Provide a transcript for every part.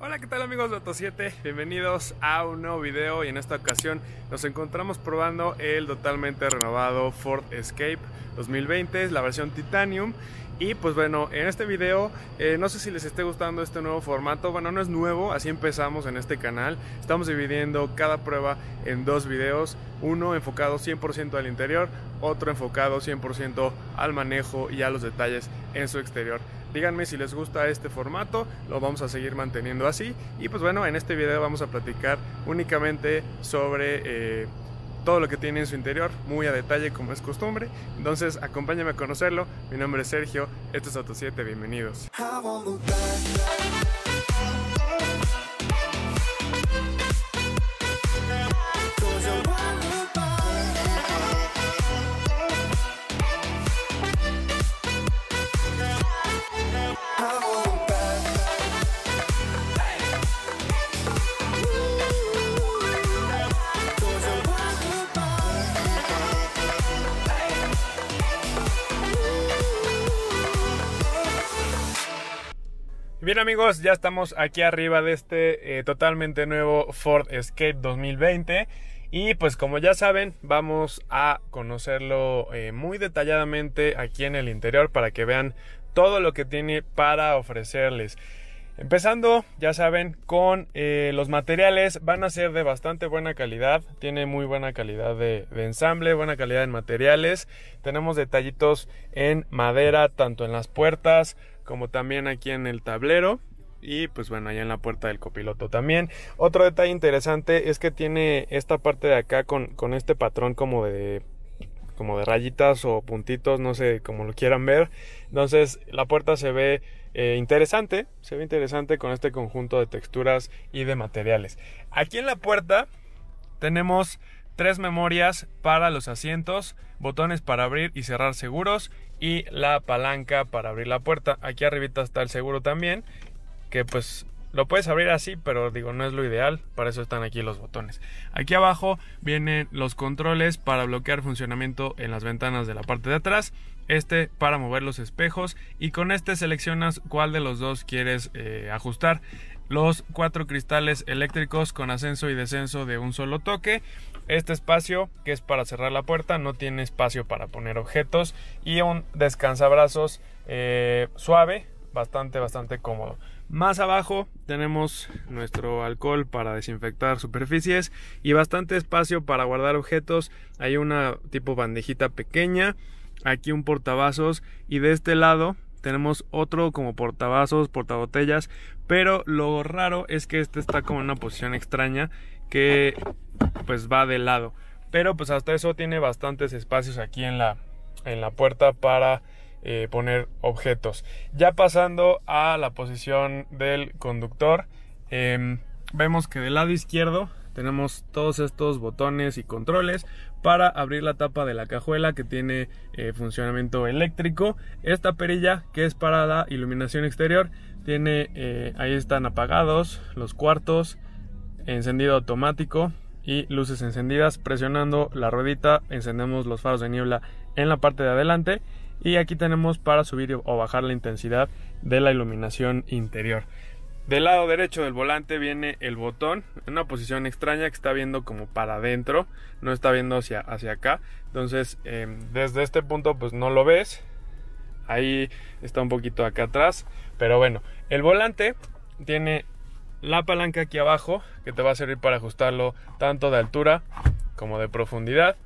Hola, ¿qué tal amigos de Auto7? Bienvenidos a un nuevo video y en esta ocasión nos encontramos probando el totalmente renovado Ford Escape 2020, la versión Titanium. Y pues bueno, en este video, eh, no sé si les esté gustando este nuevo formato, bueno, no es nuevo, así empezamos en este canal. Estamos dividiendo cada prueba en dos videos, uno enfocado 100% al interior, otro enfocado 100% al manejo y a los detalles en su exterior. Díganme si les gusta este formato, lo vamos a seguir manteniendo así. Y pues bueno, en este video vamos a platicar únicamente sobre... Eh, todo lo que tiene en su interior, muy a detalle como es costumbre. Entonces, acompáñame a conocerlo. Mi nombre es Sergio, esto es Auto 7, bienvenidos. Bien amigos, ya estamos aquí arriba de este eh, totalmente nuevo Ford Escape 2020 y pues como ya saben vamos a conocerlo eh, muy detalladamente aquí en el interior para que vean todo lo que tiene para ofrecerles. Empezando, ya saben, con eh, los materiales van a ser de bastante buena calidad, tiene muy buena calidad de, de, ensamble, buena calidad en materiales, tenemos detallitos en madera, tanto en las puertas, como también aquí en el tablero y pues bueno, allá en la puerta del copiloto también. Otro detalle interesante es que tiene esta parte de acá con, con este patrón como de como de rayitas o puntitos, no sé, cómo lo quieran ver. Entonces la puerta se ve eh, interesante, se ve interesante con este conjunto de texturas y de materiales. Aquí en la puerta tenemos tres memorias para los asientos, botones para abrir y cerrar seguros y la palanca para abrir la puerta. Aquí arribita está el seguro también, que pues lo puedes abrir así, pero digo, no es lo ideal, para eso están aquí los botones. Aquí abajo vienen los controles para bloquear funcionamiento en las ventanas de la parte de atrás, este para mover los espejos y con este seleccionas cuál de los dos quieres eh, ajustar. Los cuatro cristales eléctricos con ascenso y descenso de un solo toque este espacio, que es para cerrar la puerta, no tiene espacio para poner objetos y un descansabrazos eh, suave, bastante, bastante cómodo. Más abajo tenemos nuestro alcohol para desinfectar superficies y bastante espacio para guardar objetos. Hay una tipo bandejita pequeña, aquí un portavasos y de este lado tenemos otro como portavasos, portabotellas, pero lo raro es que este está como en una posición extraña que pues va de lado. Pero pues hasta eso tiene bastantes espacios aquí en la, en la puerta para eh, poner objetos. Ya pasando a la posición del conductor, em, vemos que del lado izquierdo tenemos todos estos botones y controles para abrir la tapa de la cajuela que tiene eh, funcionamiento eléctrico. Esta perilla que es para la iluminación exterior tiene, eh, ahí están apagados los cuartos, encendido automático y luces encendidas. Presionando la ruedita encendemos los faros de niebla en la parte de adelante y aquí tenemos para subir o bajar la intensidad de la iluminación interior. Del lado derecho del volante viene el botón en una posición extraña que está viendo como para adentro, no está viendo hacia, hacia acá. Entonces, em, desde este punto, pues no lo ves. Ahí está un poquito acá atrás. Pero bueno, el volante tiene la palanca aquí abajo que te va a servir para ajustarlo tanto de altura como de profundidad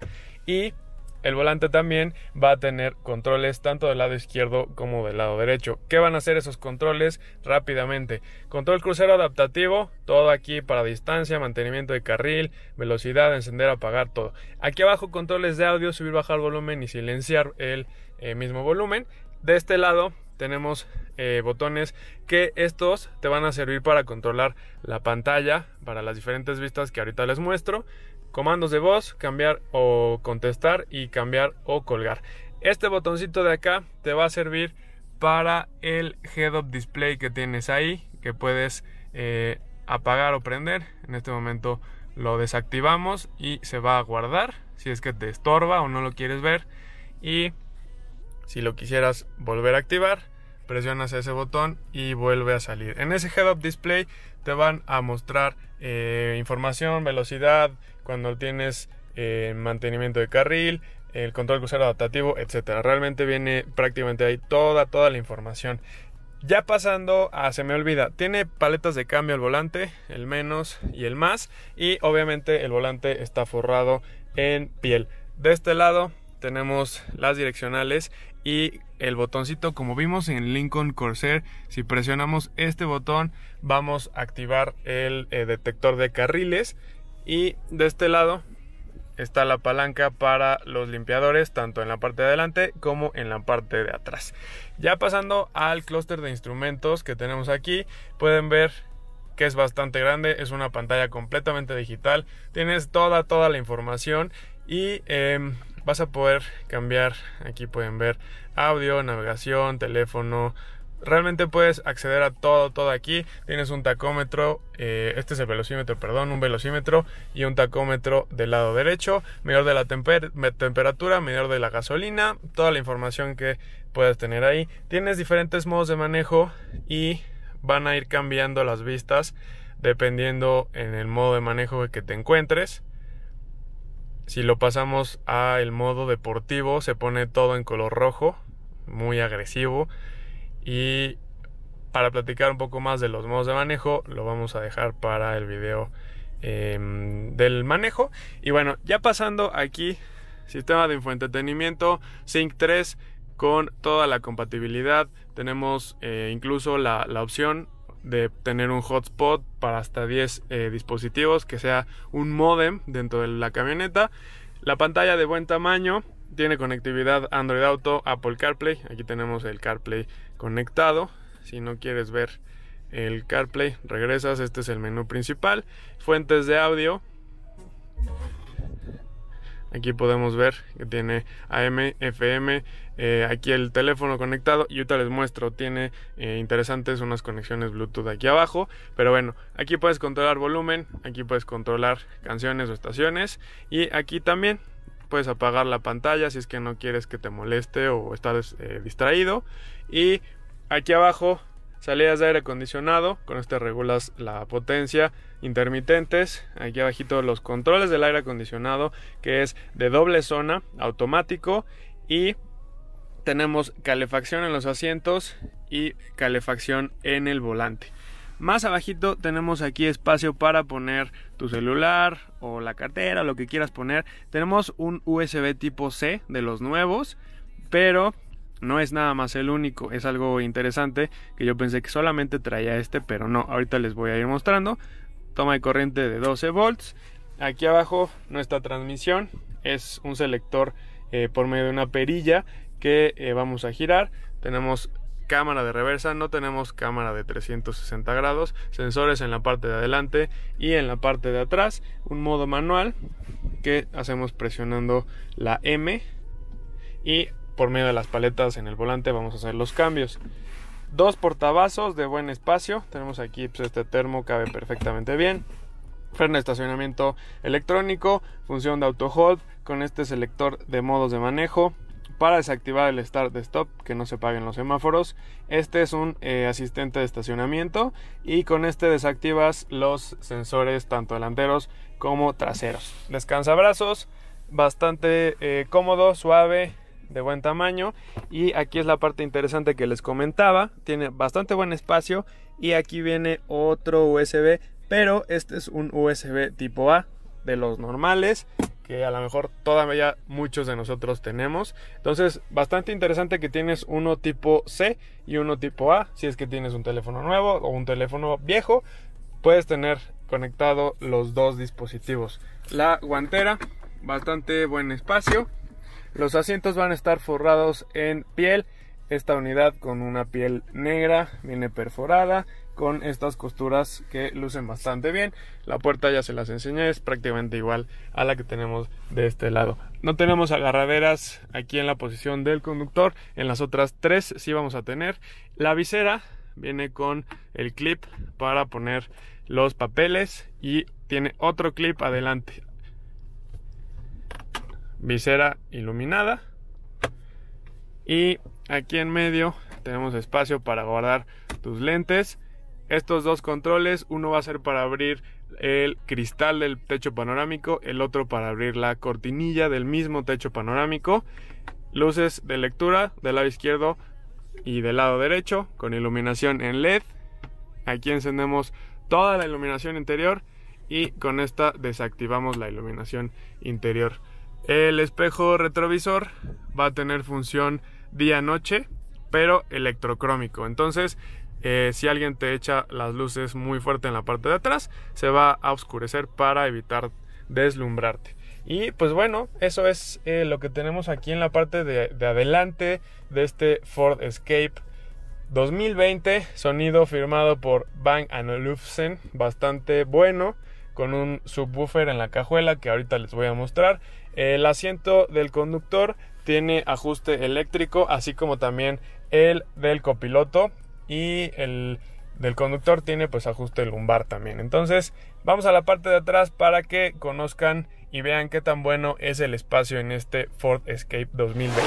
y el volante también va a tener controles tanto del lado izquierdo como del lado derecho. ¿Qué van a hacer esos controles? Rápidamente. Control crucero adaptativo, todo aquí para distancia, mantenimiento de carril, velocidad, encender, apagar, todo. Aquí abajo controles de audio, subir, bajar volumen y silenciar el eh, mismo volumen. De este lado tenemos eh, botones que estos te van a servir para controlar la pantalla, para las diferentes vistas que ahorita les muestro, comandos de voz, cambiar o contestar y cambiar o colgar. Este botoncito de acá te va a servir para el head-up display que tienes ahí, que puedes eh, apagar o prender. En este momento lo desactivamos y se va a guardar si es que te estorba o no lo quieres ver. Y si lo quisieras volver a activar, presionas ese botón y vuelve a salir. En ese head-up display te van a mostrar eh, información, velocidad, cuando tienes eh, mantenimiento de carril, el control crucero adaptativo, etcétera. Realmente viene prácticamente ahí toda, toda la información. Ya pasando a se me olvida, tiene paletas de cambio el volante, el menos y el más. Y obviamente el volante está forrado en piel. De este lado tenemos las direccionales y el botoncito como vimos en Lincoln Corsair si presionamos este botón vamos a activar el eh, detector de carriles y de este lado está la palanca para los limpiadores tanto en la parte de adelante como en la parte de atrás ya pasando al clúster de instrumentos que tenemos aquí pueden ver que es bastante grande, es una pantalla completamente digital, tienes toda, toda la información y em, vas a poder cambiar, aquí pueden ver audio, navegación, teléfono, realmente puedes acceder a todo, todo aquí. Tienes un tacómetro, eh, este es el velocímetro, perdón, un velocímetro y un tacómetro del lado derecho, medidor de la temperatura, menor de la gasolina, toda la información que puedas tener ahí. Tienes diferentes modos de manejo y van a ir cambiando las vistas dependiendo en el modo de manejo que te encuentres. Si lo pasamos a el modo deportivo, se pone todo en color rojo, muy agresivo. Y para platicar un poco más de los modos de manejo, lo vamos a dejar para el video em, del manejo. Y bueno, ya pasando aquí, sistema de infoentretenimiento, Sync 3 con toda la compatibilidad. Tenemos eh, incluso la, la opción de tener un hotspot para hasta 10 eh, dispositivos, que sea un modem dentro de la camioneta, la pantalla de buen tamaño, tiene conectividad Android Auto, Apple CarPlay, aquí tenemos el CarPlay conectado, si no quieres ver el CarPlay, regresas, este es el menú principal, fuentes de audio, aquí podemos ver que tiene AM, FM, eh, aquí el teléfono conectado y te les muestro, tiene eh, interesantes unas conexiones Bluetooth aquí abajo, pero bueno, aquí puedes controlar volumen, aquí puedes controlar canciones o estaciones y aquí también puedes apagar la pantalla si es que no quieres que te moleste o estás eh, distraído y aquí abajo salidas de aire acondicionado, con este regulas la potencia, intermitentes, aquí abajito los controles del aire acondicionado, que es de doble zona, automático y tenemos calefacción en los asientos y calefacción en el volante. Más abajito tenemos aquí espacio para poner tu celular o la cartera, lo que quieras poner. Tenemos un USB tipo C de los nuevos, pero no es nada más el único. Es algo interesante que yo pensé que solamente traía este, pero no. Ahorita les voy a ir mostrando. Toma de corriente de 12 volts. Aquí abajo nuestra transmisión es un selector eh, por medio de una perilla que eh, vamos a girar. Tenemos cámara de reversa, no tenemos cámara de 360 grados, sensores en la parte de adelante y en la parte de atrás, un modo manual que hacemos presionando la M y por medio de las paletas en el volante vamos a hacer los cambios. Dos portavasos de buen espacio, tenemos aquí pues, este termo, cabe perfectamente bien. Freno de estacionamiento electrónico, función de auto hold con este selector de modos de manejo, para desactivar el start stop, que no se paguen los semáforos. Este es un eh, asistente de estacionamiento y con este desactivas los sensores tanto delanteros como traseros. Descansa brazos, bastante eh, cómodo, suave, de buen tamaño y aquí es la parte interesante que les comentaba tiene bastante buen espacio y aquí viene otro USB pero este es un USB tipo A de los normales que a lo mejor todavía muchos de nosotros tenemos. Entonces, bastante interesante que tienes uno tipo C y uno tipo A. Si es que tienes un teléfono nuevo o un teléfono viejo, puedes tener conectado los dos dispositivos. La guantera, bastante buen espacio. Los asientos van a estar forrados en piel. Esta unidad con una piel negra, viene perforada, con estas costuras que lucen bastante bien. La puerta ya se las enseñé, es prácticamente igual a la que tenemos de este lado. No tenemos agarraderas aquí en la posición del conductor, en las otras tres sí vamos a tener. La visera viene con el clip para poner los papeles y tiene otro clip adelante. Visera iluminada. Y aquí en medio tenemos espacio para guardar tus lentes estos dos controles, uno va a ser para abrir el cristal del techo panorámico, el otro para abrir la cortinilla del mismo techo panorámico. Luces de lectura del lado izquierdo y del lado derecho con iluminación en LED. Aquí encendemos toda la iluminación interior y con esta desactivamos la iluminación interior. El espejo retrovisor va a tener función día-noche, pero electrocrómico. Entonces, eh, si alguien te echa las luces muy fuerte en la parte de atrás, se va a oscurecer para evitar deslumbrarte. Y pues bueno, eso es eh, lo que tenemos aquí en la parte de, adelante de este Ford Escape 2020. Sonido firmado por Bang Olufsen, bastante bueno, con un subwoofer en la cajuela que ahorita les voy a mostrar. El asiento del conductor tiene ajuste eléctrico, así como también el del copiloto y el del conductor tiene pues ajuste lumbar también. Entonces vamos a la parte de atrás para que conozcan y vean qué tan bueno es el espacio en este Ford Escape 2020.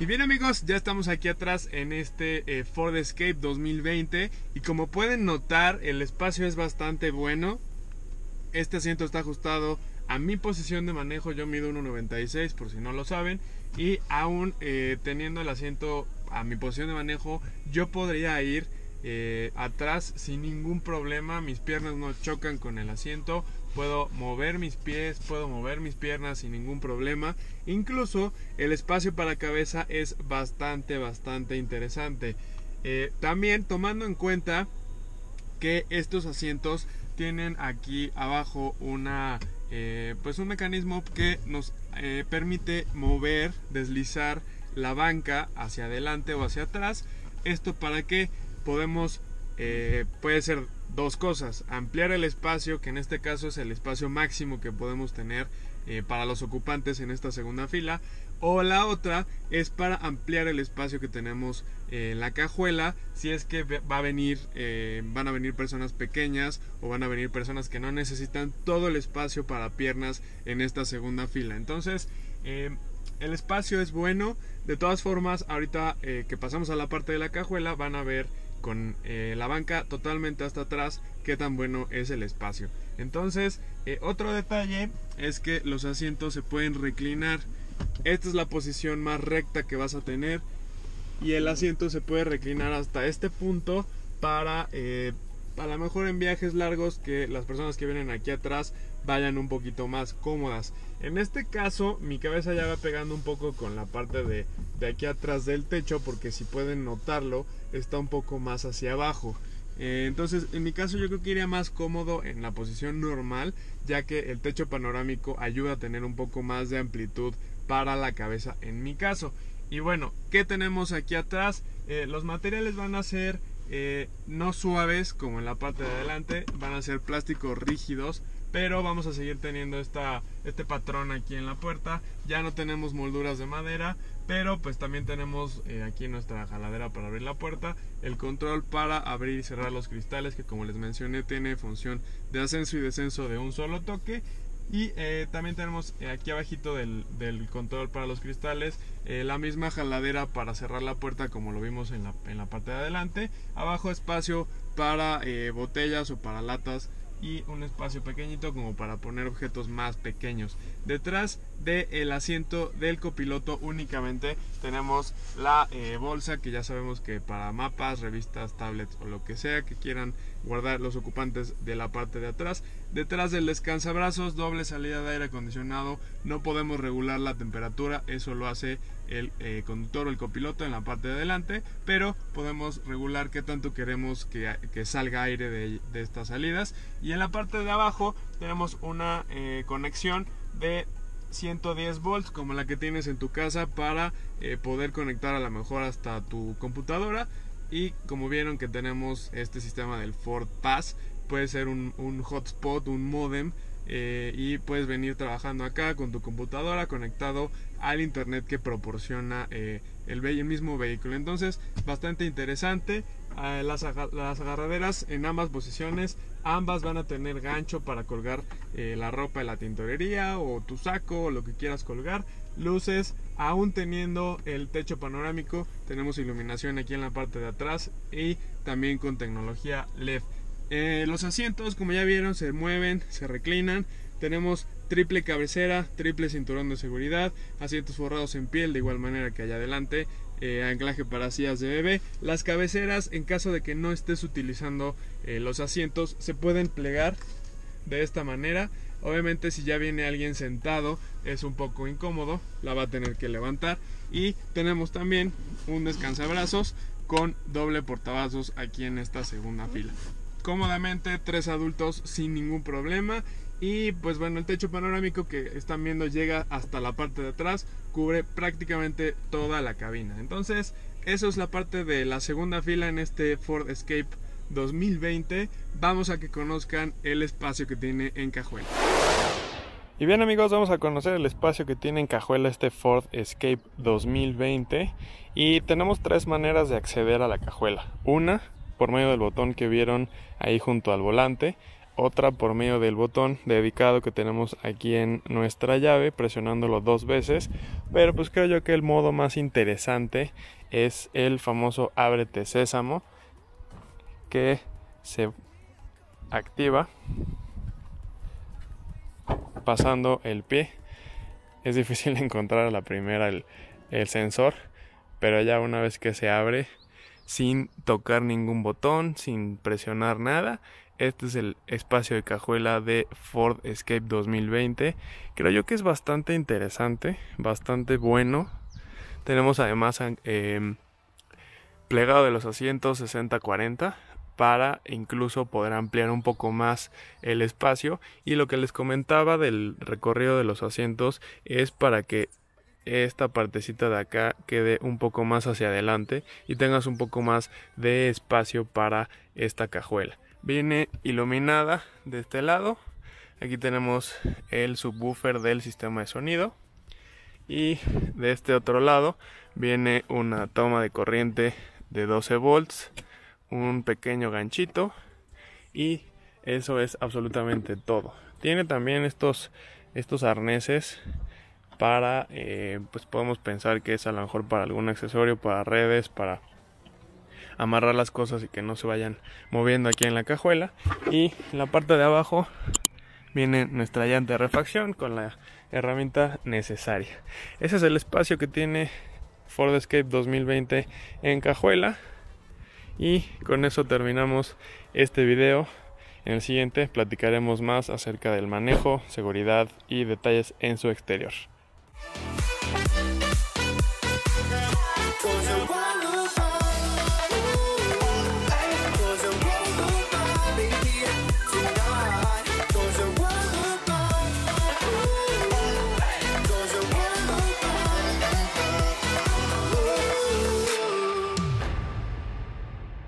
Y bien amigos, ya estamos aquí atrás en este eh, Ford Escape 2020 y como pueden notar el espacio es bastante bueno. Este asiento está ajustado a mi posición de manejo, yo mido 1.96 por si no lo saben y aún eh, teniendo el asiento a mi posición de manejo, yo podría ir eh, atrás sin ningún problema, mis piernas no chocan con el asiento, puedo mover mis pies, puedo mover mis piernas sin ningún problema, incluso el espacio para cabeza es bastante, bastante interesante. Eh, también tomando en cuenta que estos asientos tienen aquí abajo una eh, pues un mecanismo que nos permite mover, deslizar la banca hacia adelante o hacia atrás. Esto para que podemos, eh, puede ser dos cosas, ampliar el espacio, que en este caso es el espacio máximo que podemos tener eh, para los ocupantes en esta segunda fila, o la otra es para ampliar el espacio que tenemos eh, en la cajuela, si es que va a venir, van a venir personas pequeñas o van a venir personas que no necesitan todo el espacio para piernas en esta segunda fila. Entonces, el espacio es bueno. De todas formas, ahorita eh, que pasamos a la parte de la cajuela, van a ver con eh, la banca totalmente hasta atrás qué tan bueno es el espacio. Entonces, eh, otro detalle es que los asientos se pueden reclinar. Esta es la posición más recta que vas a tener y el asiento se puede reclinar hasta este punto para a lo mejor en viajes largos que las personas que vienen aquí atrás vayan un poquito más cómodas. En este caso, mi cabeza ya va pegando un poco con la parte de, de aquí atrás del techo, porque si pueden notarlo, está un poco más hacia abajo. Eh, entonces, en mi caso yo creo que iría más cómodo en la posición normal, ya que el techo panorámico ayuda a tener un poco más de amplitud para la cabeza en mi caso. Y bueno, ¿qué tenemos aquí atrás? Eh, los materiales van a ser eh, no suaves como en la parte de adelante, van a ser plásticos rígidos pero vamos a seguir teniendo esta, este patrón aquí en la puerta. Ya no tenemos molduras de madera, pero pues también tenemos eh, aquí nuestra jaladera para abrir la puerta, el control para abrir y cerrar los cristales que como les mencioné tiene función de ascenso y descenso de un solo toque y eh, también tenemos eh, aquí abajito del, control para los cristales la misma jaladera para cerrar la puerta como lo vimos en la, en la parte de adelante. Abajo espacio para botellas o para latas y un espacio pequeñito como para poner objetos más pequeños. Detrás del asiento del copiloto únicamente tenemos la eh, bolsa que ya sabemos que para mapas, revistas, tablets o lo que sea que quieran guardar los ocupantes de la parte de atrás. Detrás del descansabrazos, doble salida de aire acondicionado, no podemos regular la temperatura, eso lo hace el eh, conductor o el copiloto en la parte de adelante, pero podemos regular qué tanto queremos que, salga aire de, estas salidas. Y en la parte de abajo tenemos una eh, conexión de 110 volts como la que tienes en tu casa para eh, poder conectar a lo mejor hasta tu computadora. Y como vieron que tenemos este sistema del Ford Pass, puede ser un hotspot, un modem eh, y puedes venir trabajando acá con tu computadora conectado al internet que proporciona eh, el, mismo vehículo. Entonces, bastante interesante. Eh, las, las, agarraderas en ambas posiciones, ambas van a tener gancho para colgar la ropa de la tintorería o tu saco o lo que quieras colgar. Luces, aún teniendo el techo panorámico, tenemos iluminación aquí en la parte de atrás y también con tecnología LED. Eh, los asientos, como ya vieron, se mueven, se reclinan. Tenemos triple cabecera, triple cinturón de seguridad, asientos forrados en piel de igual manera que allá adelante, eh, anclaje para sillas de bebé. Las cabeceras, en caso de que no estés utilizando eh, los asientos, se pueden plegar de esta manera. Obviamente si ya viene alguien sentado es un poco incómodo, la va a tener que levantar. Y tenemos también un descansabrazos con doble portavasos aquí en esta segunda fila cómodamente, tres adultos sin ningún problema. Y pues bueno, el techo panorámico que están viendo llega hasta la parte de atrás, cubre prácticamente toda la cabina. Entonces, eso es la parte de la segunda fila en este Ford Escape 2020. Vamos a que conozcan el espacio que tiene en Cajuela. Y bien amigos, vamos a conocer el espacio que tiene en Cajuela este Ford Escape 2020 y tenemos tres maneras de acceder a la cajuela. Una por medio del botón que vieron ahí junto al volante, otra por medio del botón dedicado que tenemos aquí en nuestra llave presionándolo dos veces pero pues creo yo que el modo más interesante es el famoso ábrete sésamo que se activa pasando el pie es difícil encontrar la primera el, el sensor pero ya una vez que se abre sin tocar ningún botón, sin presionar nada. Este es el espacio de cajuela de Ford Escape 2020. Creo yo que es bastante interesante, bastante bueno. Tenemos además eh, plegado de los asientos 60-40 para incluso poder ampliar un poco más el espacio y lo que les comentaba del recorrido de los asientos es para que esta partecita de acá quede un poco más hacia adelante y tengas un poco más de espacio para esta cajuela. Viene iluminada de este lado. Aquí tenemos el subwoofer del sistema de sonido. Y de este otro lado viene una toma de corriente de 12 volts, un pequeño ganchito y eso es absolutamente todo. Tiene también estos, estos arneses para, eh, pues podemos pensar que es a lo mejor para algún accesorio, para redes, para amarrar las cosas y que no se vayan moviendo aquí en la cajuela. Y en la parte de abajo viene nuestra llanta de refacción con la herramienta necesaria. Ese es el espacio que tiene Ford Escape 2020 en cajuela. Y con eso terminamos este video. En el siguiente platicaremos más acerca del manejo, seguridad y detalles en su exterior.